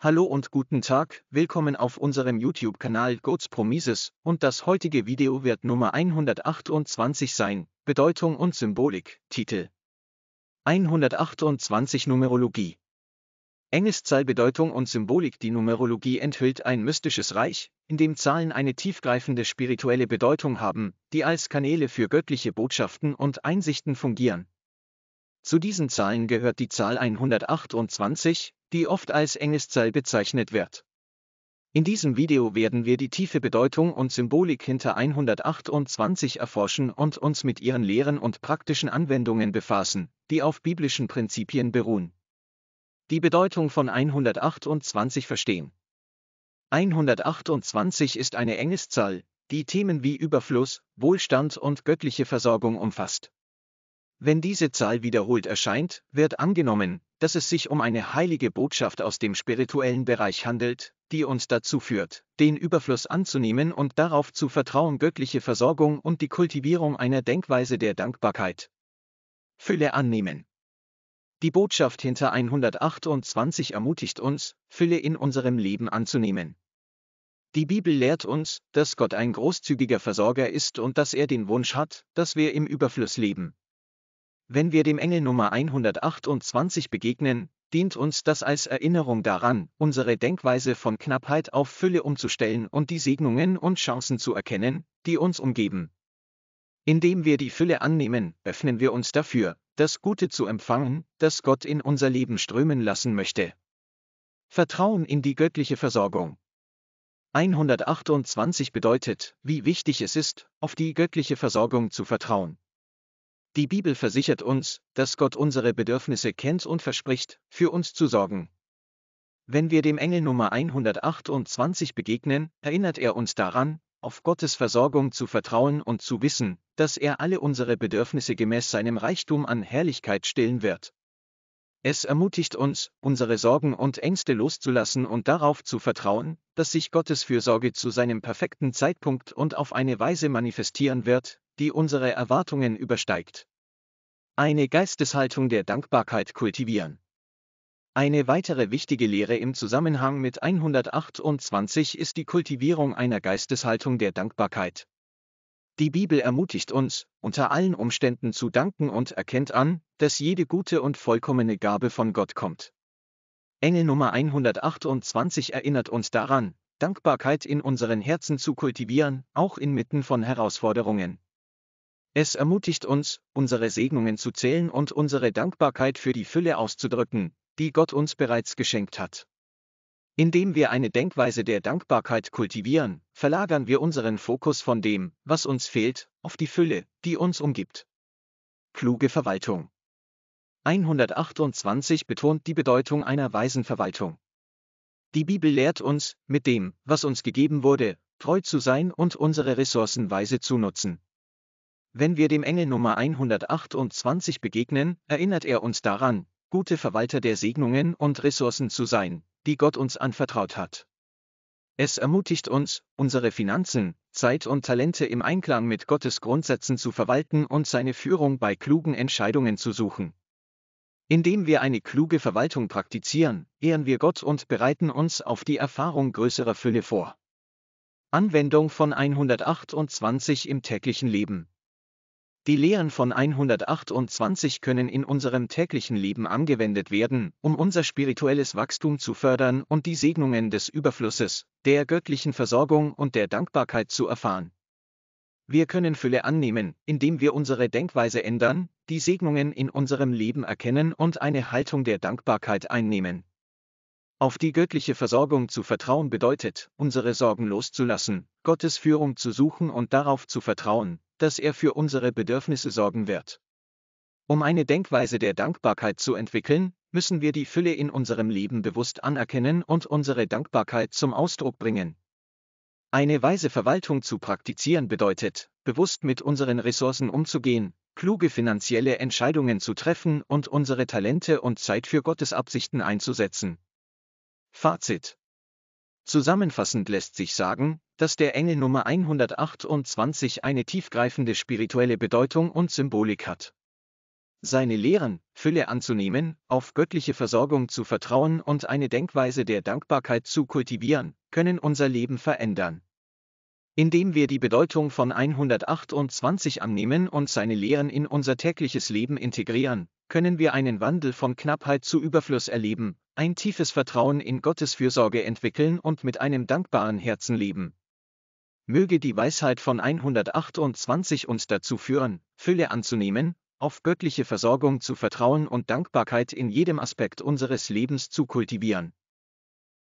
Hallo und guten Tag, willkommen auf unserem YouTube-Kanal Goats Promises und das heutige Video wird Nummer 128 sein, Bedeutung und Symbolik, Titel 128 Numerologie Enges Zahlbedeutung und Symbolik Die Numerologie enthüllt ein mystisches Reich, in dem Zahlen eine tiefgreifende spirituelle Bedeutung haben, die als Kanäle für göttliche Botschaften und Einsichten fungieren. Zu diesen Zahlen gehört die Zahl 128, die oft als Engelszahl bezeichnet wird. In diesem Video werden wir die tiefe Bedeutung und Symbolik hinter 128 erforschen und uns mit ihren Lehren und praktischen Anwendungen befassen, die auf biblischen Prinzipien beruhen. Die Bedeutung von 128 verstehen. 128 ist eine Engelszahl, die Themen wie Überfluss, Wohlstand und göttliche Versorgung umfasst. Wenn diese Zahl wiederholt erscheint, wird angenommen, dass es sich um eine heilige Botschaft aus dem spirituellen Bereich handelt, die uns dazu führt, den Überfluss anzunehmen und darauf zu vertrauen, göttliche Versorgung und die Kultivierung einer Denkweise der Dankbarkeit. Fülle annehmen. Die Botschaft hinter 128 ermutigt uns, Fülle in unserem Leben anzunehmen. Die Bibel lehrt uns, dass Gott ein großzügiger Versorger ist und dass er den Wunsch hat, dass wir im Überfluss leben. Wenn wir dem Engel Nummer 128 begegnen, dient uns das als Erinnerung daran, unsere Denkweise von Knappheit auf Fülle umzustellen und die Segnungen und Chancen zu erkennen, die uns umgeben. Indem wir die Fülle annehmen, öffnen wir uns dafür, das Gute zu empfangen, das Gott in unser Leben strömen lassen möchte. Vertrauen in die göttliche Versorgung. 128 bedeutet, wie wichtig es ist, auf die göttliche Versorgung zu vertrauen. Die Bibel versichert uns, dass Gott unsere Bedürfnisse kennt und verspricht, für uns zu sorgen. Wenn wir dem Engel Nummer 128 begegnen, erinnert er uns daran, auf Gottes Versorgung zu vertrauen und zu wissen, dass er alle unsere Bedürfnisse gemäß seinem Reichtum an Herrlichkeit stillen wird. Es ermutigt uns, unsere Sorgen und Ängste loszulassen und darauf zu vertrauen, dass sich Gottes Fürsorge zu seinem perfekten Zeitpunkt und auf eine Weise manifestieren wird, die unsere Erwartungen übersteigt. Eine Geisteshaltung der Dankbarkeit kultivieren. Eine weitere wichtige Lehre im Zusammenhang mit 128 ist die Kultivierung einer Geisteshaltung der Dankbarkeit. Die Bibel ermutigt uns, unter allen Umständen zu danken und erkennt an, dass jede gute und vollkommene Gabe von Gott kommt. Engel Nummer 128 erinnert uns daran, Dankbarkeit in unseren Herzen zu kultivieren, auch inmitten von Herausforderungen, es ermutigt uns, unsere Segnungen zu zählen und unsere Dankbarkeit für die Fülle auszudrücken, die Gott uns bereits geschenkt hat. Indem wir eine Denkweise der Dankbarkeit kultivieren, verlagern wir unseren Fokus von dem, was uns fehlt, auf die Fülle, die uns umgibt. Kluge Verwaltung 128 betont die Bedeutung einer weisen Verwaltung. Die Bibel lehrt uns, mit dem, was uns gegeben wurde, treu zu sein und unsere Ressourcen weise zu nutzen. Wenn wir dem Engel Nummer 128 begegnen, erinnert er uns daran, gute Verwalter der Segnungen und Ressourcen zu sein, die Gott uns anvertraut hat. Es ermutigt uns, unsere Finanzen, Zeit und Talente im Einklang mit Gottes Grundsätzen zu verwalten und seine Führung bei klugen Entscheidungen zu suchen. Indem wir eine kluge Verwaltung praktizieren, ehren wir Gott und bereiten uns auf die Erfahrung größerer Fülle vor. Anwendung von 128 im täglichen Leben die Lehren von 128 können in unserem täglichen Leben angewendet werden, um unser spirituelles Wachstum zu fördern und die Segnungen des Überflusses, der göttlichen Versorgung und der Dankbarkeit zu erfahren. Wir können Fülle annehmen, indem wir unsere Denkweise ändern, die Segnungen in unserem Leben erkennen und eine Haltung der Dankbarkeit einnehmen. Auf die göttliche Versorgung zu vertrauen bedeutet, unsere Sorgen loszulassen, Gottes Führung zu suchen und darauf zu vertrauen, dass er für unsere Bedürfnisse sorgen wird. Um eine Denkweise der Dankbarkeit zu entwickeln, müssen wir die Fülle in unserem Leben bewusst anerkennen und unsere Dankbarkeit zum Ausdruck bringen. Eine weise Verwaltung zu praktizieren bedeutet, bewusst mit unseren Ressourcen umzugehen, kluge finanzielle Entscheidungen zu treffen und unsere Talente und Zeit für Gottes Absichten einzusetzen. Fazit. Zusammenfassend lässt sich sagen, dass der Engel Nummer 128 eine tiefgreifende spirituelle Bedeutung und Symbolik hat. Seine Lehren, Fülle anzunehmen, auf göttliche Versorgung zu vertrauen und eine Denkweise der Dankbarkeit zu kultivieren, können unser Leben verändern. Indem wir die Bedeutung von 128 annehmen und seine Lehren in unser tägliches Leben integrieren, können wir einen Wandel von Knappheit zu Überfluss erleben, ein tiefes Vertrauen in Gottes Fürsorge entwickeln und mit einem dankbaren Herzen leben möge die Weisheit von 128 uns dazu führen, Fülle anzunehmen, auf göttliche Versorgung zu vertrauen und Dankbarkeit in jedem Aspekt unseres Lebens zu kultivieren.